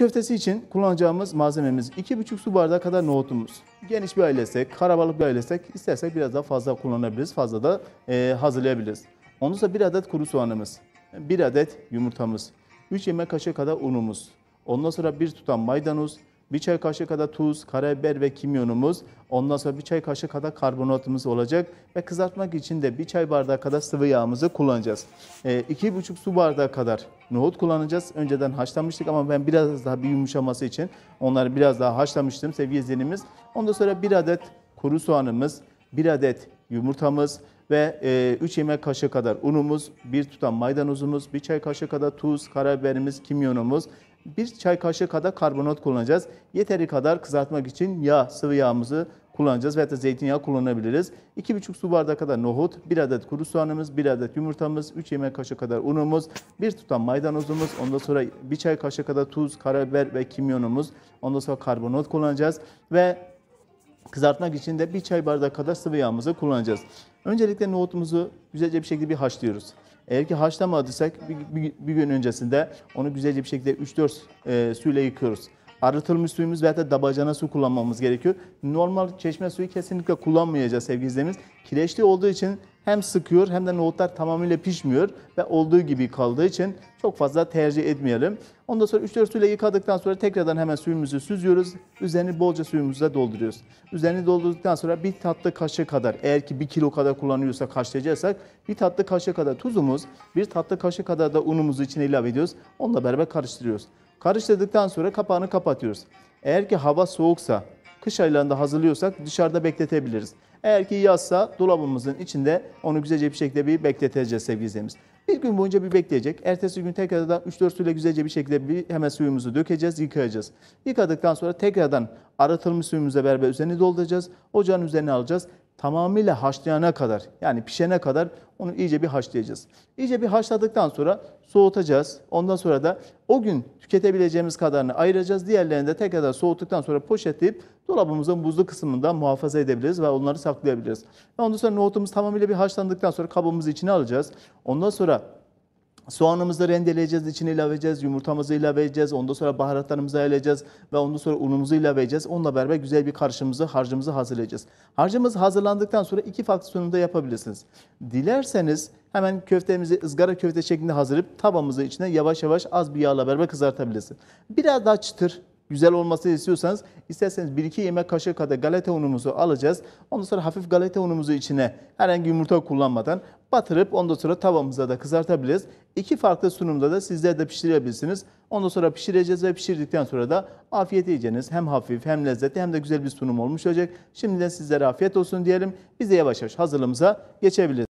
köftesi için kullanacağımız malzememiz 2,5 su bardağı kadar nohutumuz. Geniş bir ailesek, karabalık bir ailesek istersek biraz daha fazla kullanabiliriz, fazla da e, hazırlayabiliriz. Onun sonra 1 adet kuru soğanımız, 1 adet yumurtamız, 3 yemek kaşığı kadar unumuz, ondan sonra 1 tutam maydanoz, 1 çay kaşığı kadar tuz, karabiber ve kimyonumuz, ondan sonra 1 çay kaşığı kadar karbonatımız olacak ve kızartmak için de 1 çay bardağı kadar sıvı yağımızı kullanacağız. E, 2,5 su bardağı kadar nohut kullanacağız. Önceden haşlamıştık ama ben biraz daha bir yumuşaması için onları biraz daha haşlamıştım sevgili izleyenimiz. Ondan sonra bir adet kuru soğanımız, bir adet yumurtamız ve 3 e, yemek kaşığı kadar unumuz, bir tutam maydanozumuz, bir çay kaşığı kadar tuz, karabiberimiz, kimyonumuz, bir çay kaşığı kadar karbonat kullanacağız. Yeteri kadar kızartmak için yağ, sıvı yağımızı kullanacağız ve da zeytinyağı kullanabiliriz. 2,5 su bardağı kadar nohut, 1 adet kuru soğanımız, 1 adet yumurtamız, 3 yemek kaşığı kadar unumuz, 1 tutam maydanozumuz, ondan sonra 1 çay kaşığı kadar tuz, karabiber ve kimyonumuz, ondan sonra karbonat kullanacağız ve kızartmak için de 1 çay bardağı kadar sıvı yağımızı kullanacağız. Öncelikle nohutumuzu güzelce bir şekilde bir haşlıyoruz. Eğer ki haşlamadıysak bir, bir, bir gün öncesinde onu güzelce bir şekilde 3-4 e, suyla yıkıyoruz arıtılmış suyumuz veyahut da dabacana su kullanmamız gerekiyor. Normal çeşme suyu kesinlikle kullanmayacağız sevgili izleyicimiz. Kireçli olduğu için hem sıkıyor hem de nohutlar tamamıyla pişmiyor ve olduğu gibi kaldığı için çok fazla tercih etmeyelim. Ondan sonra 3-4 suyla yıkadıktan sonra tekrardan hemen suyumuzu süzüyoruz. Üzerini bolca suyumuzla dolduruyoruz. Üzerini doldurduktan sonra bir tatlı kaşığı kadar eğer ki bir kilo kadar kullanıyorsak kaşlayacaksak bir tatlı kaşığı kadar tuzumuz, bir tatlı kaşığı kadar da unumuzu içine ilave ediyoruz. Onunla beraber karıştırıyoruz. Karıştırdıktan sonra kapağını kapatıyoruz. Eğer ki hava soğuksa, kış aylarında hazırlıyorsak dışarıda bekletebiliriz. Eğer ki yazsa dolabımızın içinde onu güzelce bir şekilde bir bekleteceğiz sevgili izleyicimiz. Bir gün boyunca bir bekleyecek. Ertesi gün tekrardan 3-4 suyla güzelce bir şekilde bir hemen suyumuzu dökeceğiz, yıkayacağız. Yıkadıktan sonra tekrardan aratılmış suyumuzla beraber üzerine dolduracağız. Ocağın üzerine alacağız tamamıyla haşlayana kadar yani pişene kadar onu iyice bir haşlayacağız. İyice bir haşladıktan sonra soğutacağız. Ondan sonra da o gün tüketebileceğimiz kadarını ayıracağız. Diğerlerini de tekrardan soğuttuktan sonra poşetleyip dolabımızın buzlu kısmında muhafaza edebiliriz ve onları saklayabiliriz. Ondan sonra nohutumuz tamamıyla bir haşlandıktan sonra kabımızı içine alacağız. Ondan sonra Soğanımızı rendeleyeceğiz, içine ilave edeceğiz, yumurtamızı ilave edeceğiz, ondan sonra baharatlarımızı ekleyeceğiz ve ondan sonra unumuzu ilave edeceğiz. Onunla beraber güzel bir karışımımızı, harcımızı hazırlayacağız. Harcımız hazırlandıktan sonra iki farklı sunumda yapabilirsiniz. Dilerseniz hemen köftemizi ızgara köfte şeklinde hazırlayıp tabamızı içine yavaş yavaş az bir yağla beraber kızartabilirsiniz. Biraz daha çıtır, güzel olması istiyorsanız isterseniz 1-2 yemek kaşığı kadar galeta unumuzu alacağız. Ondan sonra hafif galeta unumuzu içine herhangi yumurta kullanmadan batırıp ondan sonra tavamıza da kızartabiliriz. İki farklı sunumda da sizler de pişirebilirsiniz. Ondan sonra pişireceğiz ve pişirdikten sonra da afiyet yiyeceğiniz hem hafif hem lezzetli hem de güzel bir sunum olmuş olacak. Şimdiden sizlere afiyet olsun diyelim. Biz de yavaş yavaş hazırlığımıza geçebiliriz.